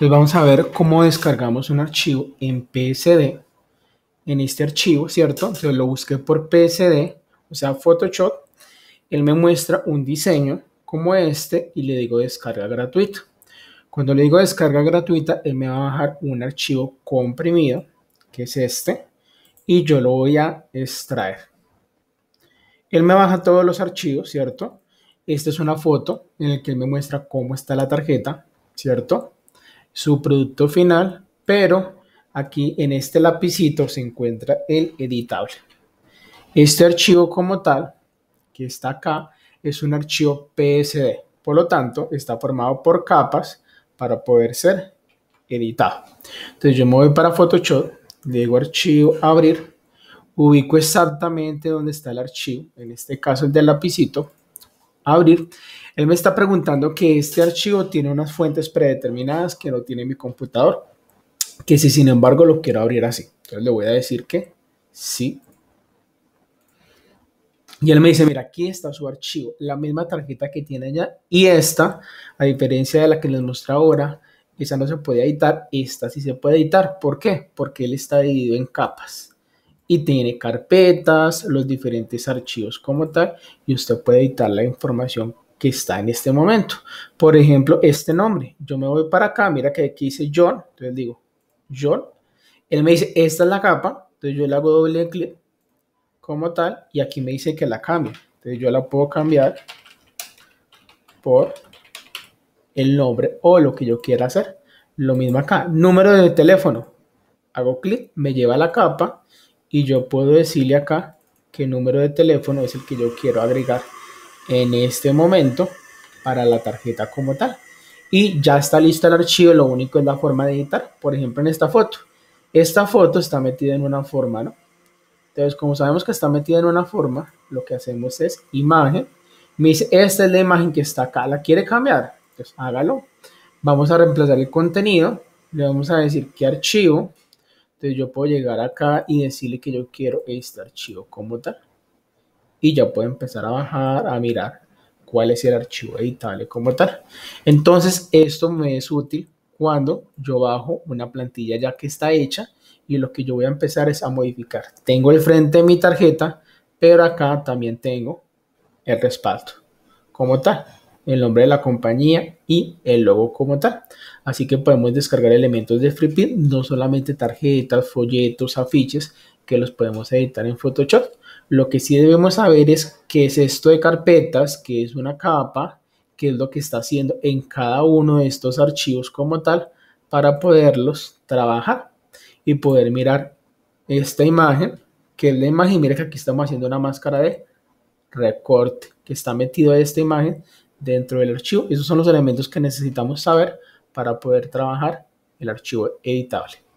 Entonces vamos a ver cómo descargamos un archivo en PSD. En este archivo, ¿cierto? Entonces lo busqué por PSD, o sea, Photoshop. Él me muestra un diseño como este y le digo descarga gratuita. Cuando le digo descarga gratuita, él me va a bajar un archivo comprimido, que es este, y yo lo voy a extraer. Él me baja todos los archivos, ¿cierto? Esta es una foto en la que él me muestra cómo está la tarjeta, ¿cierto? su producto final, pero aquí en este lapicito se encuentra el editable. Este archivo como tal, que está acá, es un archivo PSD. Por lo tanto, está formado por capas para poder ser editado. Entonces yo me voy para Photoshop, le digo archivo, abrir, ubico exactamente donde está el archivo, en este caso el del lapicito, abrir. Él me está preguntando que este archivo tiene unas fuentes predeterminadas que no tiene mi computador, que si sin embargo lo quiero abrir así. Entonces le voy a decir que sí. Y él me dice, mira, aquí está su archivo, la misma tarjeta que tiene allá. Y esta, a diferencia de la que les muestra ahora, esa no se puede editar, esta sí se puede editar. ¿Por qué? Porque él está dividido en capas y tiene carpetas, los diferentes archivos como tal y usted puede editar la información que está en este momento. Por ejemplo, este nombre. Yo me voy para acá, mira que aquí dice John, entonces digo John. Él me dice, esta es la capa, entonces yo le hago doble clic como tal y aquí me dice que la cambie. Entonces yo la puedo cambiar por el nombre o lo que yo quiera hacer. Lo mismo acá, número de teléfono. Hago clic, me lleva a la capa y yo puedo decirle acá qué número de teléfono es el que yo quiero agregar en este momento para la tarjeta como tal. Y ya está listo el archivo, lo único es la forma de editar, por ejemplo en esta foto. Esta foto está metida en una forma, ¿no? Entonces, como sabemos que está metida en una forma, lo que hacemos es imagen. Me dice, esta es la imagen que está acá, ¿la quiere cambiar? Entonces, hágalo. Vamos a reemplazar el contenido, le vamos a decir qué archivo, entonces yo puedo llegar acá y decirle que yo quiero este archivo como tal. Y ya puedo empezar a bajar, a mirar cuál es el archivo editable como tal. Entonces esto me es útil cuando yo bajo una plantilla ya que está hecha y lo que yo voy a empezar es a modificar. Tengo el frente de mi tarjeta, pero acá también tengo el respaldo como tal el nombre de la compañía y el logo como tal. Así que podemos descargar elementos de FreePin, no solamente tarjetas, folletos, afiches, que los podemos editar en Photoshop. Lo que sí debemos saber es qué es esto de carpetas, que es una capa, que es lo que está haciendo en cada uno de estos archivos como tal para poderlos trabajar y poder mirar esta imagen, que es la imagen, mira que aquí estamos haciendo una máscara de recorte que está metido a esta imagen dentro del archivo. Esos son los elementos que necesitamos saber para poder trabajar el archivo editable.